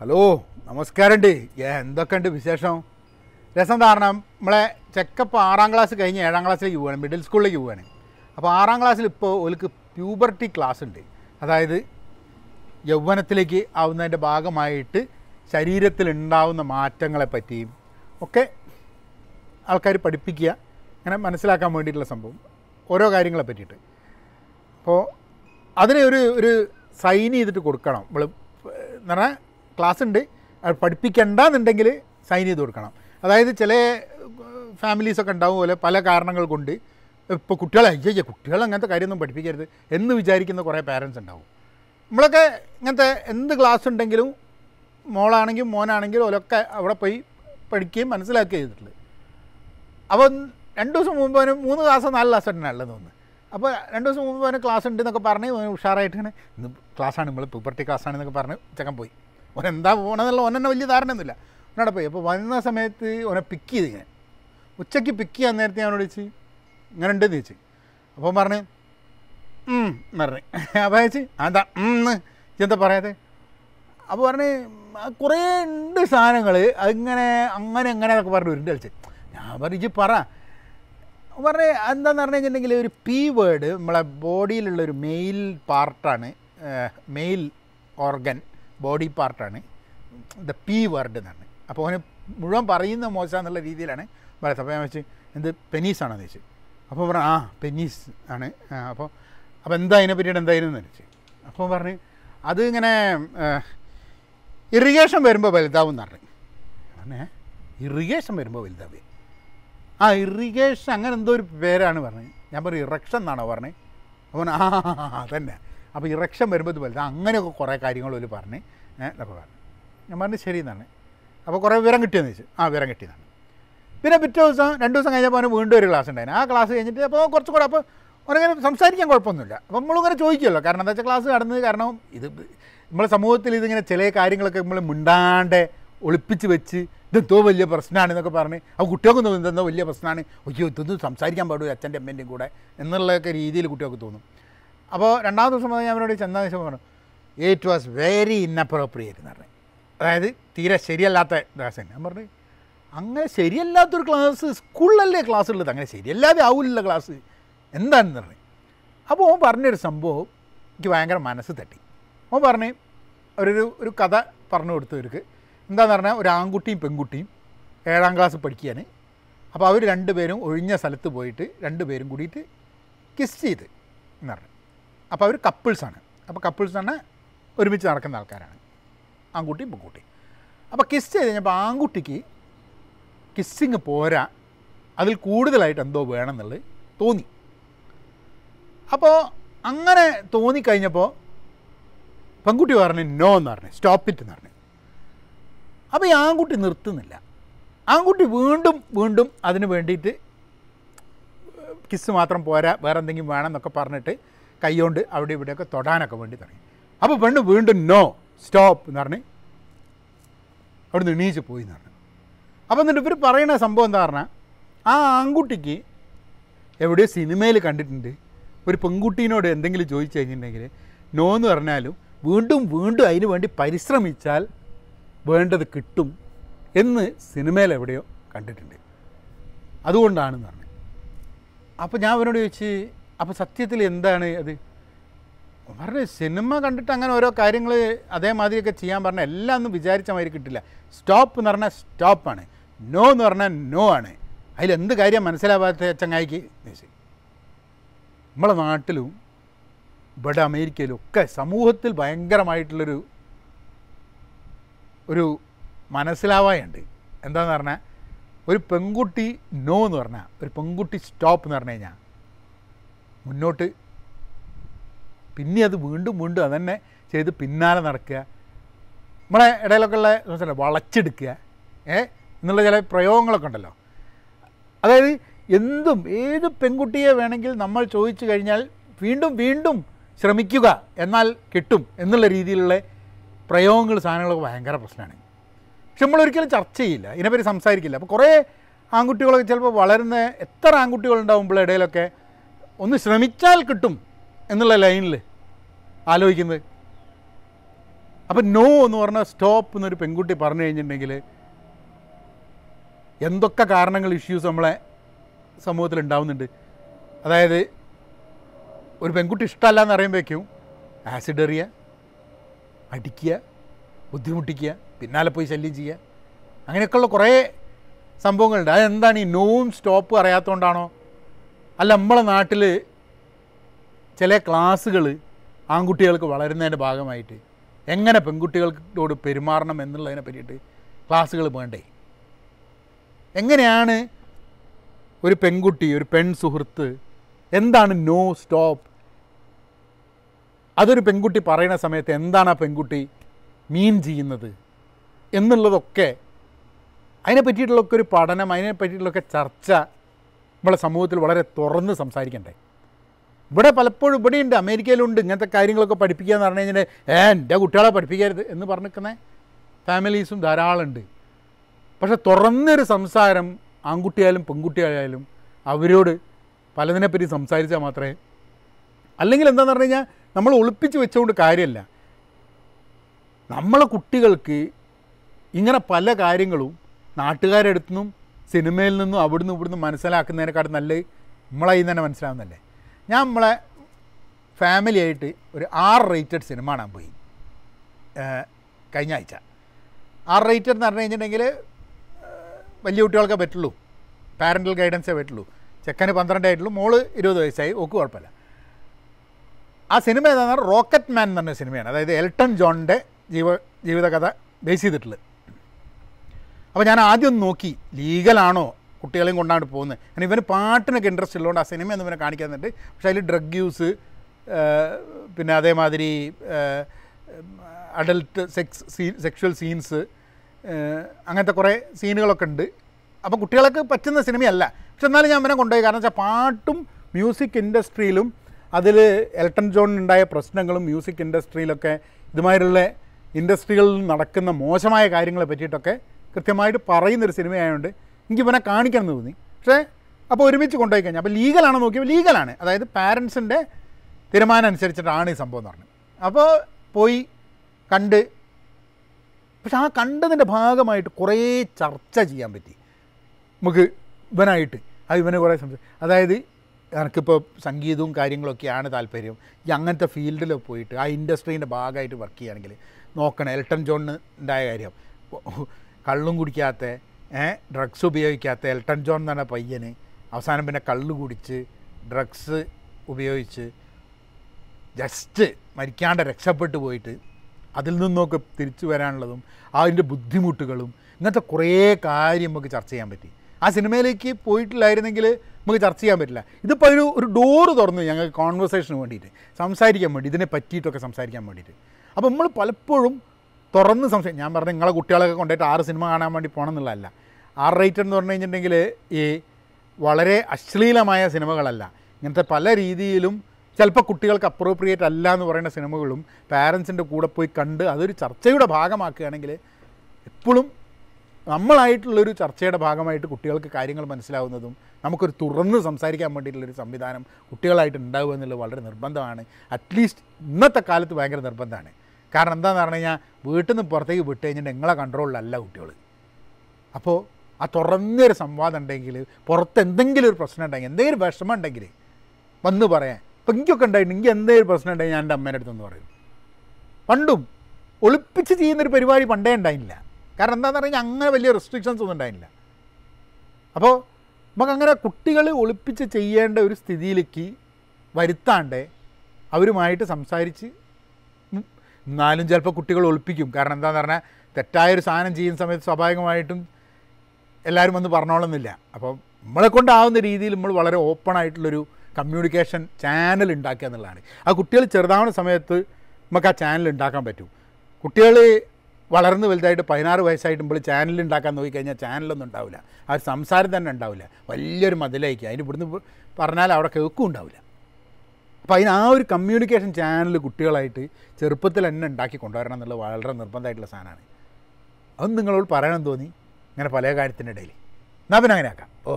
hello നമസ്കാരമുണ്ട് എന്തൊക്കെയുണ്ട് വിശേഷം രസം കാരണം നമ്മളെ ചെക്കപ്പ് ആറാം ക്ലാസ് കഴിഞ്ഞ് ഏഴാം ക്ലാസ്സിലേക്ക് പോവാണ് മിഡിൽ സ്കൂളിലേക്ക് പോവാണ് അപ്പോൾ ആറാം ക്ലാസ്സിൽ ഇപ്പോൾ ഓർക്ക് പ്യൂബർട്ടി ക്ലാസ് ഉണ്ട് അതായത് യൗവനത്തിലേക്ക് ആവുന്നതിൻ്റെ ഭാഗമായിട്ട് ശരീരത്തിൽ ഉണ്ടാവുന്ന മാറ്റങ്ങളെ പറ്റിയും ഒക്കെ ആൾക്കാർ പഠിപ്പിക്കുക അങ്ങനെ മനസ്സിലാക്കാൻ വേണ്ടിയിട്ടുള്ള സംഭവം ഓരോ കാര്യങ്ങളെ പറ്റിയിട്ട് അപ്പോൾ അതിനെ ഒരു ഒരു സൈൻ ചെയ്തിട്ട് കൊടുക്കണം നമ്മൾ എന്ന് പറഞ്ഞാൽ ക്ലാസ് ഉണ്ട് പഠിപ്പിക്കണ്ടെന്നുണ്ടെങ്കിൽ സൈൻ ചെയ്ത് കൊടുക്കണം അതായത് ചില ഫാമിലീസൊക്കെ ഉണ്ടാവും പോലെ പല കാരണങ്ങൾ കൊണ്ട് ഇപ്പോൾ കുട്ടികളെ അയ്യ കുട്ടികൾ അങ്ങനത്തെ കാര്യമൊന്നും പഠിപ്പിക്കരുത് എന്ന് വിചാരിക്കുന്ന കുറേ പാരൻസ് ഉണ്ടാവും നമ്മളൊക്കെ ഇങ്ങനത്തെ എന്ത് ക്ലാസ് ഉണ്ടെങ്കിലും മോളാണെങ്കിലും മോനാണെങ്കിലും ഓലൊക്കെ അവിടെ പോയി പഠിക്കുകയും മനസ്സിലാക്കുകയും ചെയ്തിട്ടുള്ളത് അപ്പോൾ രണ്ട് ദിവസം മുമ്പ് അവന് മൂന്ന് ക്ലാസ് നാല് ക്ലാസ് തന്നെ ഉള്ളത് തോന്നുന്നു അപ്പോൾ രണ്ട് ദിവസം മുമ്പ് അവന് ക്ലാസ് ഉണ്ട് എന്നൊക്കെ പറഞ്ഞ് ഉഷാറായിട്ട് ഇങ്ങനെ ഇന്ന് ക്ലാസ്സാണ് നമ്മൾ പ്യൂപ്പർട്ടി ക്ലാസ്സാണെന്നൊക്കെ പറഞ്ഞ് ചെക്കൻ പോയി ഓൻ എന്താ പോകണമെന്നുള്ള ഓൻ തന്നെ വലിയ ധാരണയൊന്നുമില്ല ഓനോടെ പോയി അപ്പോൾ വന്ന സമയത്ത് ഓനെ പിക്ക് ചെയ്ത് ഞാൻ ഉച്ചയ്ക്ക് പിക്ക് ചെയ്യാൻ നേരത്തെ ഞാൻ വിളിച്ച് ഇങ്ങനെ ഉണ്ടെന്ന് ചോദിച്ചു അപ്പോൾ പറഞ്ഞു പറഞ്ഞു അപ്പോൾ ചേച്ചി അതാ എന്താ പറയാതെ അപ്പോൾ പറഞ്ഞ് കുറേ ഉണ്ട് സാധനങ്ങൾ അതിങ്ങനെ അങ്ങനെ അങ്ങനെ അതൊക്കെ പറഞ്ഞു ഉരുണ്ട് കളിച്ച് ഞാൻ പറഞ്ഞു പറ പറഞ്ഞ എന്താന്ന് പറഞ്ഞു കഴിഞ്ഞിട്ടുണ്ടെങ്കിൽ ഒരു പി വേർഡ് നമ്മളെ ബോഡിയിലുള്ള ഒരു മെയിൽ പാർട്ടാണ് മെയിൽ ഓർഗൻ ബോഡി പാർട്ടാണ് ദ പി വേർഡ് എന്നാണ് അപ്പോൾ അവന് മുഴുവൻ പറയുന്ന മോശം എന്നുള്ള രീതിയിലാണ് പറയുന്നത് അപ്പോൾ ഞാൻ വെച്ച് എന്ത് പെനീസ് ആണെന്ന് ചോദിച്ചു അപ്പോൾ പറഞ്ഞു ആ പെനീസ് ആണ് അപ്പോൾ അപ്പോൾ എന്താ അതിനെ പറ്റിയിട്ട് എന്തായിരുന്നു എന്ന് ചോദിച്ചു അപ്പോൾ പറഞ്ഞ് അത് ഇങ്ങനെ ഇറിഗേഷൻ വരുമ്പോൾ വലുതാവും എന്ന് പറഞ്ഞു പറഞ്ഞേ ഇറിഗേഷൻ വരുമ്പോൾ വലുതാവേ ആ ഇറിഗേഷൻ അങ്ങനെ എന്തോ ഒരു പേരാണ് പറഞ്ഞത് ഞാൻ പറഞ്ഞു ഇറക്ഷൻ എന്നാണോ പറഞ്ഞത് അപ്പോൾ ആ അതന്നെ അപ്പോൾ ഇറക്ഷൻ വരുമ്പോൾ ഇത് വലുതാണ് അങ്ങനെയൊക്കെ കുറേ കാര്യങ്ങൾ ഒരു പറഞ്ഞ് എന്നൊക്കെ പറഞ്ഞു ഞാൻ പറഞ്ഞു ശരി എന്നാണ് അപ്പോൾ കുറേ വിവരം കിട്ടിയെന്ന് വെച്ചു ആ വിവരം കിട്ടിയതാണ് പിന്നെ പിറ്റേ ദിവസം രണ്ട് ദിവസം കഴിഞ്ഞപ്പോൾ അവന് വീണ്ടും ഒരു ക്ലാസ് ഉണ്ടായിരുന്നു ആ ക്ലാസ് കഴിഞ്ഞിട്ട് അപ്പോൾ കുറച്ചും കൂടെ അപ്പോൾ അവനങ്ങനെ സംസാരിക്കാൻ കുഴപ്പമൊന്നുമില്ല അപ്പോൾ നമ്മളിങ്ങനെ ചോദിക്കുമല്ലോ കാരണം എന്താ വെച്ചാൽ ക്ലാസ് നടന്നത് കാരണം ഇത് നമ്മളെ സമൂഹത്തിൽ ഇതിങ്ങനെ ചില കാര്യങ്ങളൊക്കെ നമ്മൾ മിണ്ടാണ്ട് ഒളിപ്പിച്ച് വെച്ച് ഇതെന്തോ വലിയ പ്രശ്നമാണ് എന്നൊക്കെ പറഞ്ഞ് ആ കുട്ടികൾക്ക് തോന്നും ഇതെന്തോ വലിയ പ്രശ്നമാണ് അയ്യോ ഇതൊന്നും സംസാരിക്കാൻ പാടില്ല അച്ഛൻ്റെ അമ്മേൻ്റെയും കൂടെ എന്നുള്ളതൊക്കെ രീതിയിൽ കുട്ടികൾക്ക് തോന്നും അപ്പോൾ രണ്ടാമത്തെ ദിവസം മുതൽ ഞാൻ അവരോട് ചെന്നാൽ ദിവസം പറഞ്ഞു ഇറ്റ് വാസ് വെരി ഇന്നപ്രോപ്രിയേറ്റ് എന്ന് പറഞ്ഞു അതായത് തീരെ ശരിയല്ലാത്ത ക്ലാസ് തന്നെ ഞാൻ പറഞ്ഞു അങ്ങനെ ശരിയല്ലാത്തൊരു ക്ലാസ് സ്കൂളിലല്ലേ ക്ലാസ് ഉള്ളത് അങ്ങനെ ശരിയല്ലാതെ ആവില്ല ക്ലാസ് എന്താണെന്ന് പറഞ്ഞു അപ്പോൾ ഓൻ പറഞ്ഞൊരു സംഭവം എനിക്ക് ഭയങ്കര മനസ്സ് തട്ടി ഓൻ പറഞ്ഞു അവരൊരു ഒരു കഥ പറഞ്ഞു കൊടുത്തവർക്ക് എന്താന്ന് പറഞ്ഞാൽ ഒരു ആൺകുട്ടിയും പെൺകുട്ടിയും ഏഴാം ക്ലാസ് പഠിക്കുകയാണ് അപ്പോൾ അവർ രണ്ടുപേരും ഒഴിഞ്ഞ സ്ഥലത്ത് പോയിട്ട് രണ്ടുപേരും കൂടിയിട്ട് കിസ് ചെയ്ത് എന്ന് പറഞ്ഞു അപ്പോൾ അവർ കപ്പിൾസാണ് അപ്പോൾ കപ്പിൾസ് തന്നെ ഒരുമിച്ച് നടക്കുന്ന ആൾക്കാരാണ് ആൺകുട്ടി പെൺകുട്ടി അപ്പോൾ കിസ് ചെയ്ത് കഴിഞ്ഞപ്പോൾ ആൺകുട്ടിക്ക് കിസ്സിങ് പോരാ അതിൽ കൂടുതലായിട്ട് എന്തോ വേണമെന്നുള്ളത് തോന്നി അപ്പോൾ അങ്ങനെ തോന്നിക്കഴിഞ്ഞപ്പോൾ പെൺകുട്ടി പറഞ്ഞു നോ എന്ന് പറഞ്ഞു സ്റ്റോപ്പ് ഇറ്റ് എന്ന് പറഞ്ഞു അപ്പോൾ ഈ ആൺകുട്ടി നിർത്തുന്നില്ല ആൺകുട്ടി വീണ്ടും വീണ്ടും അതിന് വേണ്ടിയിട്ട് കിസ് മാത്രം പോരാ വേറെ എന്തെങ്കിലും വേണമെന്നൊക്കെ പറഞ്ഞിട്ട് കൈകൊണ്ട് അവിടെ ഇവിടെയൊക്കെ തൊടാനൊക്കെ വേണ്ടി തുടങ്ങി അപ്പോൾ പെണ്ണ് വീണ്ടും നോ സ്റ്റോപ്പ് എന്ന് പറഞ്ഞ് അവിടെ നിന്ന് എണീച്ച് പോയി എന്ന് പറഞ്ഞു അപ്പോൾ എന്നിട്ട് ഇവർ പറയുന്ന സംഭവം എന്താ പറഞ്ഞാൽ ആ ആൺകുട്ടിക്ക് എവിടെയോ സിനിമയിൽ കണ്ടിട്ടുണ്ട് ഒരു പെൺകുട്ടീനോട് എന്തെങ്കിലും ചോദിച്ചു കഴിഞ്ഞിട്ടുണ്ടെങ്കിൽ നോ എന്ന് പറഞ്ഞാലും വീണ്ടും വീണ്ടും അതിന് വേണ്ടി പരിശ്രമിച്ചാൽ വേണ്ടത് കിട്ടും എന്ന് സിനിമയിൽ എവിടെയോ കണ്ടിട്ടുണ്ട് അതുകൊണ്ടാണെന്ന് പറഞ്ഞു അപ്പോൾ ഞാൻ അവനോട് ചോദിച്ച് അപ്പോൾ സത്യത്തിൽ എന്താണ് അത് പറഞ്ഞ സിനിമ കണ്ടിട്ട് അങ്ങനെ ഓരോ കാര്യങ്ങൾ അതേമാതിരിയൊക്കെ ചെയ്യാൻ പറഞ്ഞാൽ എല്ലാം ഒന്നും വിചാരിച്ച മാതിരി കിട്ടില്ല സ്റ്റോപ്പ് എന്ന് പറഞ്ഞാൽ സ്റ്റോപ്പാണ് നോ എന്ന് പറഞ്ഞാൽ നോ ആണ് അതിലെന്ത് കാര്യം മനസ്സിലാവാത്ത ചങ്ങായിക്ക് നമ്മളെ നാട്ടിലും ഇവിടെ അമേരിക്കയിലും ഒക്കെ സമൂഹത്തിൽ ഭയങ്കരമായിട്ടുള്ളൊരു ഒരു മനസ്സിലാവായുണ്ട് എന്താണെന്ന് പറഞ്ഞാൽ ഒരു പെൺകുട്ടി നോ എന്ന് പറഞ്ഞാൽ ഒരു പെൺകുട്ടി സ്റ്റോപ്പ് എന്ന് പറഞ്ഞു കഴിഞ്ഞാൽ മുന്നോട്ട് പിന്നെ അത് വീണ്ടും വീണ്ടും അതന്നെ ചെയ്ത് പിന്നാലെ നടക്കുക നമ്മളെ ഇടയിലൊക്കെ ഉള്ള വളച്ചെടുക്കുക ഏ എന്നുള്ള ചില പ്രയോഗങ്ങളൊക്കെ ഉണ്ടല്ലോ അതായത് എന്തും ഏത് പെൺകുട്ടിയെ വേണമെങ്കിൽ നമ്മൾ ചോദിച്ചു കഴിഞ്ഞാൽ വീണ്ടും വീണ്ടും ശ്രമിക്കുക എന്നാൽ കിട്ടും എന്നുള്ള രീതിയിലുള്ള പ്രയോഗങ്ങൾ സാധനങ്ങളൊക്കെ ഭയങ്കര പ്രശ്നമാണ് പക്ഷെ നമ്മളൊരിക്കലും ചർച്ച ചെയ്യില്ല ഇതിനെപ്പറ്റി സംസാരിക്കില്ല അപ്പോൾ കുറേ ആൺകുട്ടികളൊക്കെ ചിലപ്പോൾ വളരുന്ന എത്ര ആൺകുട്ടികളുണ്ടാകുമ്പോൾ ഇടയിലൊക്കെ ഒന്ന് ശ്രമിച്ചാൽ കിട്ടും എന്നുള്ള ലൈനിൽ ആലോചിക്കുന്നത് അപ്പം നോ എന്ന് പറഞ്ഞാൽ സ്റ്റോപ്പ് എന്നൊരു പെൺകുട്ടി പറഞ്ഞു കഴിഞ്ഞിട്ടുണ്ടെങ്കിൽ എന്തൊക്കെ കാരണങ്ങൾ ഇഷ്യൂസ് നമ്മളെ സമൂഹത്തിൽ ഉണ്ടാവുന്നുണ്ട് അതായത് ഒരു പെൺകുട്ടി ഇഷ്ടമല്ല എന്ന് അറിയുമ്പോഴേക്കും ആസിഡ് എറിയുക അടിക്കുക ബുദ്ധിമുട്ടിക്കുക പിന്നാലെ പോയി ശല്യം ചെയ്യുക അങ്ങനെയൊക്കെയുള്ള കുറേ സംഭവങ്ങളുണ്ട് അതെന്താണ് ഈ നോവും സ്റ്റോപ്പും അറിയാത്തതുകൊണ്ടാണോ അല്ല നമ്മളെ നാട്ടിൽ ചില ക്ലാസ്സുകൾ ആൺകുട്ടികൾക്ക് വളരുന്നതിൻ്റെ ഭാഗമായിട്ട് എങ്ങനെ പെൺകുട്ടികളോട് പെരുമാറണം എന്നുള്ളതിനെ പറ്റിയിട്ട് ക്ലാസ്സുകൾ വേണ്ടേ എങ്ങനെയാണ് ഒരു പെൺകുട്ടി ഒരു പെൺ സുഹൃത്ത് എന്താണ് നോ സ്റ്റോപ്പ് അതൊരു പെൺകുട്ടി പറയുന്ന സമയത്ത് എന്താണ് ആ പെൺകുട്ടി മീൻ ചെയ്യുന്നത് എന്നുള്ളതൊക്കെ അതിനെ പറ്റിയിട്ടുള്ളൊക്കെ ഒരു പഠനം അതിനെ പറ്റിയിട്ടുള്ളൊക്കെ ചർച്ച നമ്മളെ സമൂഹത്തിൽ വളരെ തുറന്ന് സംസാരിക്കണ്ടേ ഇവിടെ പലപ്പോഴും ഉണ്ട് അമേരിക്കയിലുണ്ട് ഇങ്ങനത്തെ കാര്യങ്ങളൊക്കെ പഠിപ്പിക്കുക എന്ന് പറഞ്ഞു കഴിഞ്ഞാൽ ഏ എൻ്റെ കുട്ടികളെ പഠിപ്പിക്കരുത് എന്ന് പറഞ്ഞു പറഞ്ഞിരിക്കുന്ന ഫാമിലീസും ഉണ്ട് പക്ഷെ തുറന്നൊരു സംസാരം ആൺകുട്ടിയായാലും പെൺകുട്ടിയായാലും അവരോട് പലതിനെപ്പറ്റി സംസാരിച്ചാൽ മാത്രമേ അല്ലെങ്കിൽ എന്താണെന്ന് പറഞ്ഞു കഴിഞ്ഞാൽ നമ്മൾ ഒളിപ്പിച്ച് വെച്ചുകൊണ്ട് കാര്യമല്ല നമ്മളെ കുട്ടികൾക്ക് ഇങ്ങനെ പല കാര്യങ്ങളും നാട്ടുകാരെടുത്തുനിന്നും സിനിമയിൽ നിന്നും അവിടുന്ന് ഇവിടുന്ന് മനസ്സിലാക്കുന്നതിനെക്കാട്ടും നല്ല നമ്മളെ കയ്യിൽ തന്നെ മനസ്സിലാവുന്നല്ലേ ഞാൻ നമ്മളെ ഫാമിലി ആയിട്ട് ഒരു ആർ റേറ്റഡ് സിനിമ കാണാൻ പോയി കഴിഞ്ഞ ആഴ്ച ആർ റേറ്റഡ് എന്ന് പറഞ്ഞു കഴിഞ്ഞിട്ടുണ്ടെങ്കിൽ വലിയ കുട്ടികൾക്കേ പറ്റുള്ളൂ പാരൻ്റൽ ഗൈഡൻസേ പറ്റുള്ളൂ ചെക്കന് പന്ത്രണ്ടായിട്ടുള്ളൂ മോള് ഇരുപത് വയസ്സായി ഒക്കെ കുഴപ്പമില്ല ആ സിനിമ ഏതാണെന്ന് റോക്കറ്റ് മാൻ എന്ന് പറഞ്ഞ സിനിമയാണ് അതായത് എൽട്ടൺ ജോണിൻ്റെ ജീവ ജീവിതകഥ ബേസ് ചെയ്തിട്ടുള്ളത് അപ്പോൾ ഞാൻ ആദ്യം നോക്കി ലീഗലാണോ കുട്ടികളെയും കൊണ്ടാണ് പോകുന്നത് കാരണം ഇവന് പാട്ടിനൊക്കെ ഇൻട്രസ്റ്റ് ഉള്ളതുകൊണ്ട് ആ സിനിമ ഒന്നും ഇവനെ കാണിക്കാൻ പക്ഷേ അതിൽ ഡ്രഗ് യൂസ് പിന്നെ അതേമാതിരി അഡൽട്ട് സെക്സ് സീ സെക്ഷൽ സീൻസ് അങ്ങനത്തെ കുറേ സീനുകളൊക്കെ ഉണ്ട് അപ്പോൾ കുട്ടികൾക്ക് പറ്റുന്ന സിനിമയല്ല പക്ഷെ എന്നാലും ഞാൻ അവനെ കൊണ്ടുപോയി കാരണം വെച്ചാൽ പാട്ടും മ്യൂസിക് ഇൻഡസ്ട്രിയിലും അതിൽ എൽട്ടൺ ജോണിനുണ്ടായ പ്രശ്നങ്ങളും മ്യൂസിക് ഇൻഡസ്ട്രിയിലൊക്കെ ഇതുമാതിരിയുള്ള ഇൻഡസ്ട്രികളിൽ നടക്കുന്ന മോശമായ കാര്യങ്ങളെ പറ്റിയിട്ടൊക്കെ കൃത്യമായിട്ട് പറയുന്നൊരു സിനിമയായതുകൊണ്ട് എനിക്ക് ഇവനെ കാണിക്കണം എന്ന് തോന്നി പക്ഷേ അപ്പോൾ ഒരുമിച്ച് കൊണ്ടുപോയി കഴിഞ്ഞാൽ അപ്പോൾ ലീഗലാണോ നോക്കിയപ്പോൾ ലീഗലാണ് അതായത് പാരൻസിൻ്റെ തീരുമാനം അനുസരിച്ചിട്ടാണ് ഈ സംഭവം എന്ന് പറഞ്ഞു അപ്പോൾ പോയി കണ്ട് പക്ഷെ ആ കണ്ടതിൻ്റെ ഭാഗമായിട്ട് കുറേ ചർച്ച ചെയ്യാൻ പറ്റി നമുക്ക് ഇവനായിട്ട് അത് ഇവനെ കുറേ സംശയം അതായത് എനിക്കിപ്പോൾ സംഗീതവും കാര്യങ്ങളൊക്കെയാണ് താല്പര്യം ഈ അങ്ങനത്തെ ഫീൽഡിൽ പോയിട്ട് ആ ഇൻഡസ്ട്രീൻ്റെ ഭാഗമായിട്ട് വർക്ക് ചെയ്യുകയാണെങ്കിൽ നോക്കണം എൽട്ടൺ ജോണിന് ഉണ്ടായ കാര്യം കള്ളും കുടിക്കാത്ത ഡ്രഗ്സ് ഉപയോഗിക്കാത്ത എൽട്ടൺ ജോൺ എന്ന് പറഞ്ഞ പയ്യന് അവസാനം പിന്നെ കള്ള് കുടിച്ച് ഡ്രഗ്സ് ഉപയോഗിച്ച് ജസ്റ്റ് മരിക്കാണ്ട് രക്ഷപ്പെട്ടു പോയിട്ട് അതിൽ നിന്നൊക്കെ തിരിച്ചു വരാനുള്ളതും അതിൻ്റെ ബുദ്ധിമുട്ടുകളും ഇങ്ങനത്തെ കുറേ കാര്യം നമുക്ക് ചർച്ച ചെയ്യാൻ പറ്റി ആ സിനിമയിലേക്ക് പോയിട്ടില്ലായിരുന്നെങ്കിൽ നമുക്ക് ചർച്ച ചെയ്യാൻ പറ്റില്ല ഇതിപ്പോൾ ഒരു ഒരു ഡോറ് തുറന്നു ഞങ്ങൾക്ക് കോൺവെർസേഷന് വേണ്ടിയിട്ട് സംസാരിക്കാൻ വേണ്ടി ഇതിനെ പറ്റിയിട്ടൊക്കെ സംസാരിക്കാൻ വേണ്ടിയിട്ട് അപ്പോൾ നമ്മൾ പലപ്പോഴും തുറന്ന് സംശയം ഞാൻ പറഞ്ഞു നിങ്ങളെ കുട്ടികളൊക്കെ കൊണ്ടുപോയിട്ട് ആറ് സിനിമ കാണാൻ വേണ്ടി പോകണം എന്നുള്ളതല്ല ആർ റൈറ്റഡ് എന്ന് പറഞ്ഞു കഴിഞ്ഞിട്ടുണ്ടെങ്കിൽ ഈ വളരെ അശ്ലീലമായ സിനിമകളല്ല ഇങ്ങനത്തെ പല രീതിയിലും ചിലപ്പോൾ കുട്ടികൾക്ക് അപ്രോപ്രിയേറ്റ് അല്ല എന്ന് പറയുന്ന സിനിമകളും പാരൻസിൻ്റെ കൂടെ പോയി കണ്ട് അതൊരു ചർച്ചയുടെ ഭാഗമാക്കുകയാണെങ്കിൽ എപ്പോഴും നമ്മളായിട്ടുള്ളൊരു ചർച്ചയുടെ ഭാഗമായിട്ട് കുട്ടികൾക്ക് കാര്യങ്ങൾ മനസ്സിലാവുന്നതും നമുക്കൊരു തുറന്ന് സംസാരിക്കാൻ വേണ്ടിയിട്ടുള്ളൊരു സംവിധാനം കുട്ടികളായിട്ട് ഉണ്ടാവുക എന്നുള്ളത് വളരെ നിർബന്ധമാണ് അറ്റ്ലീസ്റ്റ് ഇന്നത്തെ കാലത്ത് ഭയങ്കര നിർബന്ധമാണ് കാരണം എന്താണെന്ന് പറഞ്ഞു കഴിഞ്ഞാൽ വീട്ടിൽ നിന്ന് പുറത്തേക്ക് വിട്ട് കഴിഞ്ഞിട്ട് നിങ്ങളെ കൺട്രോളിലല്ല കുട്ടികൾ അപ്പോൾ ആ തുറന്നൊരു സംവാദം ഉണ്ടെങ്കിൽ പുറത്ത് എന്തെങ്കിലും ഒരു പ്രശ്നം ഉണ്ടെങ്കിൽ എന്തെങ്കിലും വിഷമം ഉണ്ടെങ്കിൽ വന്ന് പറയാൻ ഇപ്പം എനിക്കൊക്കെ ഉണ്ടായിട്ട് എനിക്ക് എന്തെങ്കിലും പ്രശ്നം ഉണ്ടെങ്കിൽ ഞാൻ എൻ്റെ അമ്മേൻ്റെ അടുത്തൊന്ന് പറയും പണ്ടും ഒളിപ്പിച്ച് ചെയ്യുന്നൊരു പരിപാടി പണ്ടേ ഉണ്ടായില്ല കാരണം എന്താണെന്ന് പറഞ്ഞാൽ അങ്ങനെ വലിയ റെസ്ട്രിക്ഷൻസ് ഒന്നും ഉണ്ടായില്ല അപ്പോൾ നമുക്കങ്ങനെ കുട്ടികൾ ഒളിപ്പിച്ച് ചെയ്യേണ്ട ഒരു സ്ഥിതിയിലേക്ക് വരുത്താണ്ട് അവരുമായിട്ട് സംസാരിച്ച് എന്നാലും ചിലപ്പോൾ കുട്ടികൾ ഒളിപ്പിക്കും കാരണം എന്താണെന്ന് പറഞ്ഞാൽ തെറ്റായൊരു സാധനം ചെയ്യുന്ന സമയത്ത് സ്വാഭാവികമായിട്ടും എല്ലാവരും വന്ന് പറഞ്ഞോളുന്നില്ല അപ്പോൾ നമ്മളെ കൊണ്ടാവുന്ന രീതിയിൽ നമ്മൾ വളരെ ഓപ്പൺ ആയിട്ടുള്ളൊരു കമ്മ്യൂണിക്കേഷൻ ചാനൽ ഉണ്ടാക്കുക എന്നുള്ളതാണ് ആ കുട്ടികൾ ചെറുതാവുന്ന സമയത്ത് നമുക്ക് ആ ചാനൽ ഉണ്ടാക്കാൻ പറ്റും കുട്ടികൾ വളർന്ന് വലുതായിട്ട് പതിനാറ് വയസ്സായിട്ട് നമ്മൾ ചാനൽ ഉണ്ടാക്കാൻ നോക്കിക്കഴിഞ്ഞാൽ ചാനലൊന്നും ഉണ്ടാവില്ല ആ സംസാരം തന്നെ ഉണ്ടാവില്ല വലിയൊരു മതിലായിരിക്കും അതിന് ഇവിടുന്ന് പറഞ്ഞാൽ അവിടെ കേൾക്കും ഉണ്ടാവില്ല അപ്പോൾ അതിന് ആ ഒരു കമ്മ്യൂണിക്കേഷൻ ചാനൽ കുട്ടികളായിട്ട് ചെറുപ്പത്തിൽ തന്നെ ഉണ്ടാക്കി കൊണ്ടുവരണം എന്നുള്ളത് വളരെ നിർബന്ധമായിട്ടുള്ള സാധനമാണ് അതൊന്നും നിങ്ങളോട് പറയണം തോന്നി ഇങ്ങനെ പല കാര്യത്തിൻ്റെ ഇടയിൽ എന്നാൽ പിന്നെ അങ്ങനെ ആക്കാം ഓ